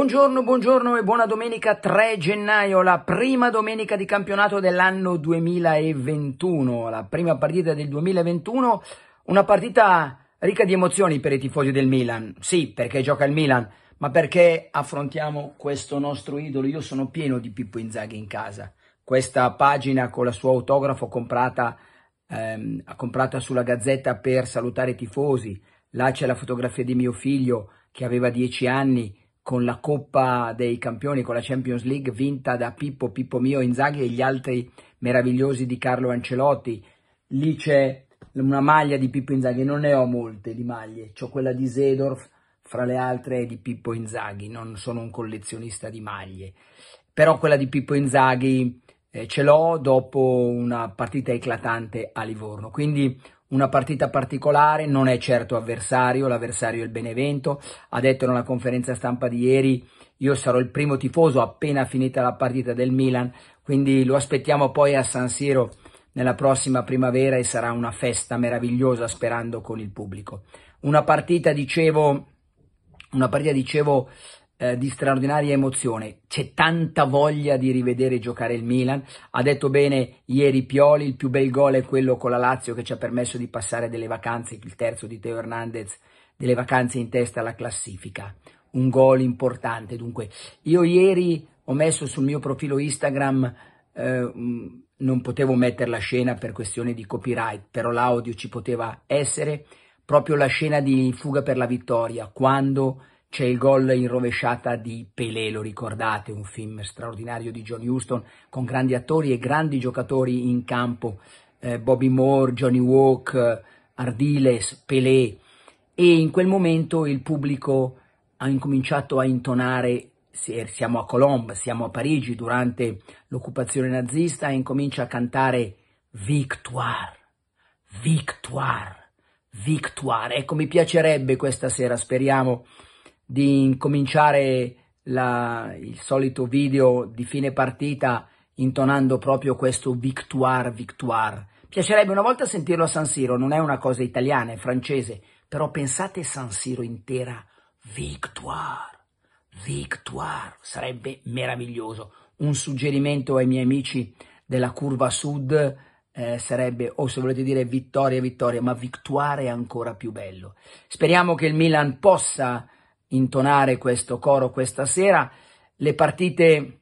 Buongiorno, buongiorno e buona domenica 3 gennaio, la prima domenica di campionato dell'anno 2021, la prima partita del 2021, una partita ricca di emozioni per i tifosi del Milan. Sì, perché gioca il Milan, ma perché affrontiamo questo nostro idolo. Io sono pieno di Pippo Inzaghi in casa. Questa pagina con la sua autografo comprata, ehm, comprata sulla Gazzetta per salutare i tifosi. Là c'è la fotografia di mio figlio che aveva 10 anni con la Coppa dei Campioni, con la Champions League vinta da Pippo, Pippo Mio, Inzaghi e gli altri meravigliosi di Carlo Ancelotti. Lì c'è una maglia di Pippo Inzaghi, non ne ho molte di maglie, ho quella di Zedorf, fra le altre di Pippo Inzaghi, non sono un collezionista di maglie, però quella di Pippo Inzaghi eh, ce l'ho dopo una partita eclatante a Livorno, quindi una partita particolare, non è certo avversario, l'avversario è il Benevento, ha detto nella conferenza stampa di ieri io sarò il primo tifoso appena finita la partita del Milan, quindi lo aspettiamo poi a San Siro nella prossima primavera e sarà una festa meravigliosa sperando con il pubblico. Una partita, dicevo, una partita, dicevo eh, di straordinaria emozione, c'è tanta voglia di rivedere giocare il Milan, ha detto bene ieri Pioli, il più bel gol è quello con la Lazio che ci ha permesso di passare delle vacanze, il terzo di Teo Hernandez, delle vacanze in testa alla classifica, un gol importante, dunque io ieri ho messo sul mio profilo Instagram eh, non potevo mettere la scena per questione di copyright, però l'audio ci poteva essere, proprio la scena di Fuga per la Vittoria, quando c'è il gol in rovesciata di Pelé, lo ricordate, un film straordinario di John Huston con grandi attori e grandi giocatori in campo, eh, Bobby Moore, Johnny Walk, eh, Ardiles, Pelé e in quel momento il pubblico ha incominciato a intonare siamo a Colombo, siamo a Parigi durante l'occupazione nazista e incomincia a cantare Victoire, Victoire, Victoire. Ecco, mi piacerebbe questa sera, speriamo di incominciare la, il solito video di fine partita intonando proprio questo victoire, victoire. Piacerebbe una volta sentirlo a San Siro, non è una cosa italiana, è francese, però pensate San Siro intera, victoire, victoire, sarebbe meraviglioso. Un suggerimento ai miei amici della curva sud eh, sarebbe, o se volete dire vittoria, vittoria, ma victoire è ancora più bello. Speriamo che il Milan possa intonare questo coro questa sera. Le partite,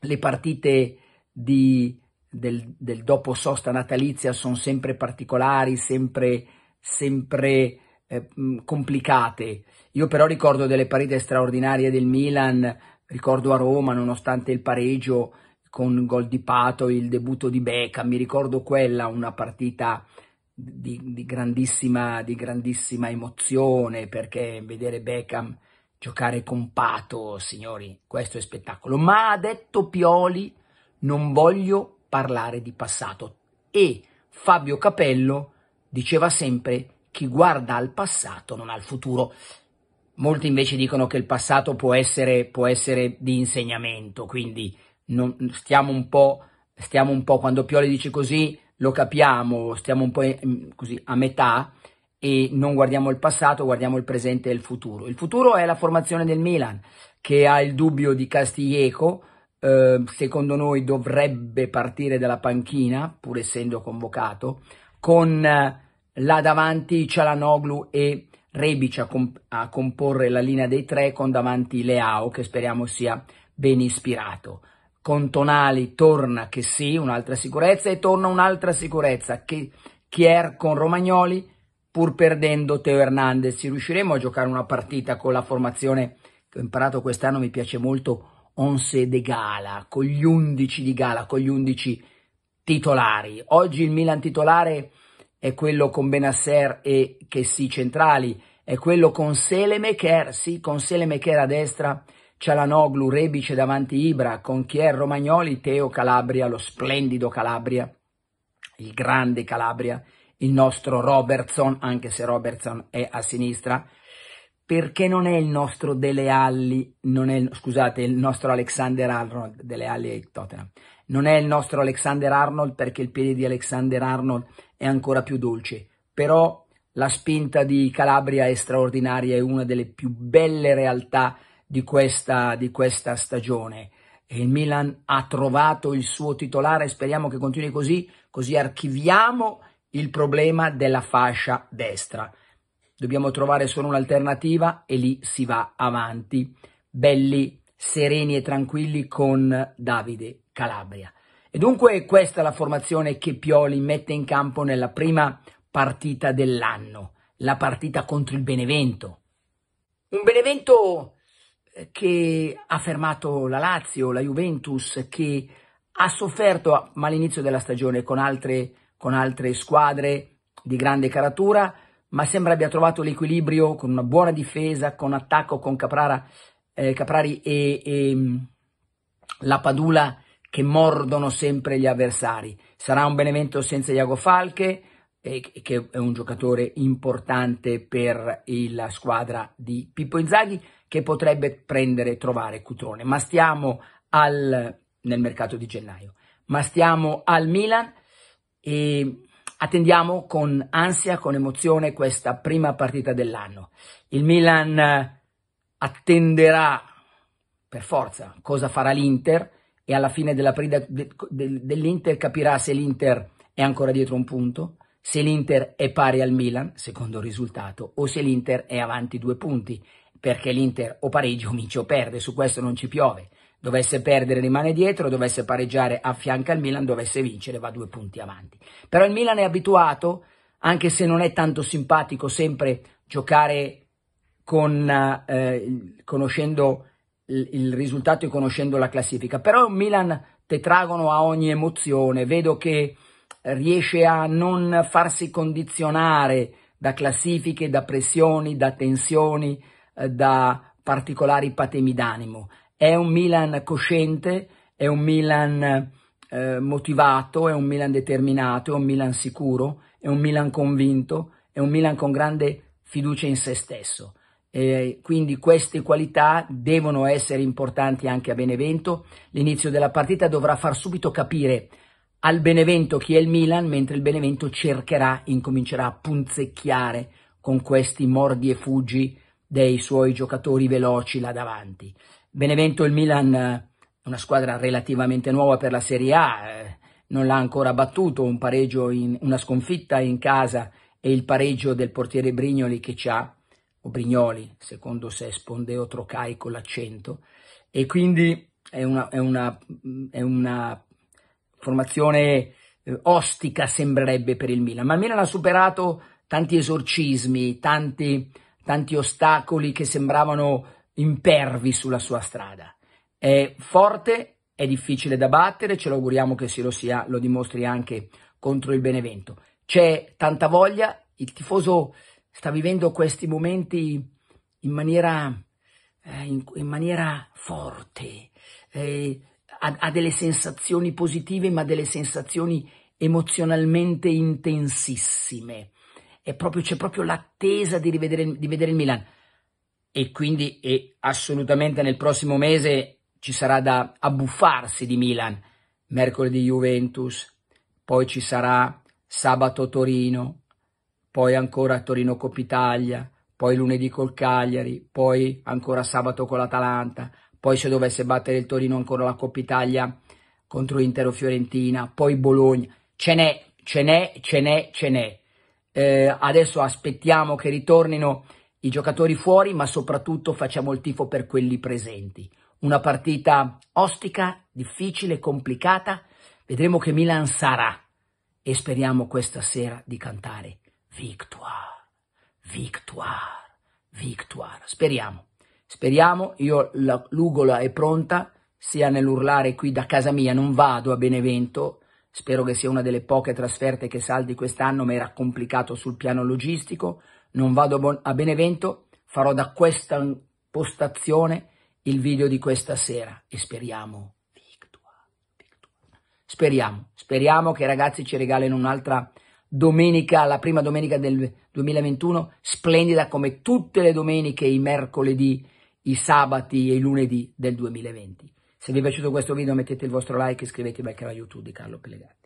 le partite di, del, del, dopo sosta natalizia sono sempre particolari, sempre, sempre eh, mm, complicate. Io però ricordo delle partite straordinarie del Milan, ricordo a Roma, nonostante il pareggio con gol di Pato, il debutto di Becca, mi ricordo quella, una partita di, di, grandissima, di grandissima emozione perché vedere Beckham giocare con Pato, signori, questo è spettacolo. Ma ha detto Pioli, non voglio parlare di passato. E Fabio Capello diceva sempre, chi guarda al passato non ha il futuro. Molti invece dicono che il passato può essere, può essere di insegnamento, quindi non, stiamo, un po', stiamo un po', quando Pioli dice così, lo capiamo, stiamo un po' eh, mm, così a metà e non guardiamo il passato, guardiamo il presente e il futuro. Il futuro è la formazione del Milan, che ha il dubbio di Castiglieco, eh, secondo noi dovrebbe partire dalla panchina, pur essendo convocato, con eh, là davanti Cialanoglu e Rebic a, comp a comporre la linea dei tre, con davanti Leao, che speriamo sia ben ispirato con Tonali torna che sì, un'altra sicurezza, e torna un'altra sicurezza, che Chier con Romagnoli, pur perdendo Teo Hernandez. Ci riusciremo a giocare una partita con la formazione che ho imparato quest'anno, mi piace molto, Onse de Gala, con gli undici di Gala, con gli undici titolari. Oggi il Milan titolare è quello con Benasser e Chessy centrali, è quello con Selemaker, sì, con Selemaker a destra, Cialanoglu, Rebice davanti Ibra, Conchier, Romagnoli, Teo Calabria, lo splendido Calabria, il grande Calabria, il nostro Robertson, anche se Robertson è a sinistra, perché non è il nostro Dele Alli, non è, scusate, il nostro Alexander Arnold, Dele Alli e Tottenham, non è il nostro Alexander Arnold perché il piede di Alexander Arnold è ancora più dolce, però la spinta di Calabria è straordinaria, è una delle più belle realtà di questa, di questa stagione. il Milan ha trovato il suo titolare, speriamo che continui così, così archiviamo il problema della fascia destra. Dobbiamo trovare solo un'alternativa e lì si va avanti, belli, sereni e tranquilli con Davide Calabria. E dunque questa è la formazione che Pioli mette in campo nella prima partita dell'anno, la partita contro il Benevento. Un Benevento che ha fermato la Lazio, la Juventus, che ha sofferto, ma all'inizio della stagione, con altre, con altre squadre di grande caratura, ma sembra abbia trovato l'equilibrio con una buona difesa, con attacco con Caprara, eh, Caprari e, e, mm, la Padula che mordono sempre gli avversari. Sarà un Benevento senza Iago Falche, eh, che è un giocatore importante per la squadra di Pippo Inzaghi, che potrebbe prendere e trovare Cutrone, ma stiamo al, nel mercato di gennaio, ma stiamo al Milan e attendiamo con ansia, con emozione questa prima partita dell'anno. Il Milan attenderà per forza cosa farà l'Inter e alla fine della prida dell'Inter capirà se l'Inter è ancora dietro un punto, se l'Inter è pari al Milan, secondo risultato, o se l'Inter è avanti due punti perché l'Inter o pareggia o vince o perde, su questo non ci piove. Dovesse perdere rimane dietro, dovesse pareggiare affianca al Milan, dovesse vincere va due punti avanti. Però il Milan è abituato, anche se non è tanto simpatico sempre giocare con, eh, conoscendo il, il risultato e conoscendo la classifica, però è un Milan tetragono a ogni emozione, vedo che riesce a non farsi condizionare da classifiche, da pressioni, da tensioni, da particolari patemi d'animo. È un Milan cosciente, è un Milan eh, motivato, è un Milan determinato, è un Milan sicuro, è un Milan convinto, è un Milan con grande fiducia in se stesso. E quindi queste qualità devono essere importanti anche a Benevento. L'inizio della partita dovrà far subito capire al Benevento chi è il Milan, mentre il Benevento cercherà, incomincerà a punzecchiare con questi mordi e fuggi dei suoi giocatori veloci là davanti. Benevento il Milan, eh, una squadra relativamente nuova per la Serie A, eh, non l'ha ancora battuto, un pareggio in, una sconfitta in casa e il pareggio del portiere Brignoli che c'ha, o Brignoli, secondo se spondeo trocai con l'accento, e quindi è una, è una, è una formazione eh, ostica sembrerebbe per il Milan, ma il Milan ha superato tanti esorcismi, tanti tanti ostacoli che sembravano impervi sulla sua strada. È forte, è difficile da battere, ce lo auguriamo che lo, sia, lo dimostri anche contro il Benevento. C'è tanta voglia, il tifoso sta vivendo questi momenti in maniera, eh, in, in maniera forte, eh, ha, ha delle sensazioni positive ma delle sensazioni emozionalmente intensissime proprio, c'è proprio l'attesa di, rivedere, di vedere il Milan. E quindi e assolutamente nel prossimo mese ci sarà da abbuffarsi di Milan. Mercoledì Juventus, poi ci sarà sabato Torino, poi ancora Torino Coppa Italia, poi lunedì col Cagliari, poi ancora sabato con l'Atalanta, poi se dovesse battere il Torino ancora la Coppa Italia contro Intero Fiorentina, poi Bologna. Ce n'è, ce n'è, ce n'è, ce n'è eh, adesso aspettiamo che ritornino i giocatori fuori, ma soprattutto facciamo il tifo per quelli presenti. Una partita ostica, difficile, complicata. Vedremo che Milan sarà e speriamo questa sera di cantare Victoire, Victoire, Victoire. Speriamo, speriamo. Io l'ugola è pronta sia nell'urlare qui da casa mia, non vado a Benevento, Spero che sia una delle poche trasferte che saldi quest'anno, ma era complicato sul piano logistico. Non vado a Benevento, farò da questa postazione il video di questa sera e speriamo Speriamo, speriamo che i ragazzi ci regalino un'altra domenica, la prima domenica del 2021, splendida come tutte le domeniche, i mercoledì, i sabati e i lunedì del 2020. Se vi è piaciuto questo video mettete il vostro like e iscrivetevi al canale YouTube di Carlo Pellegatti.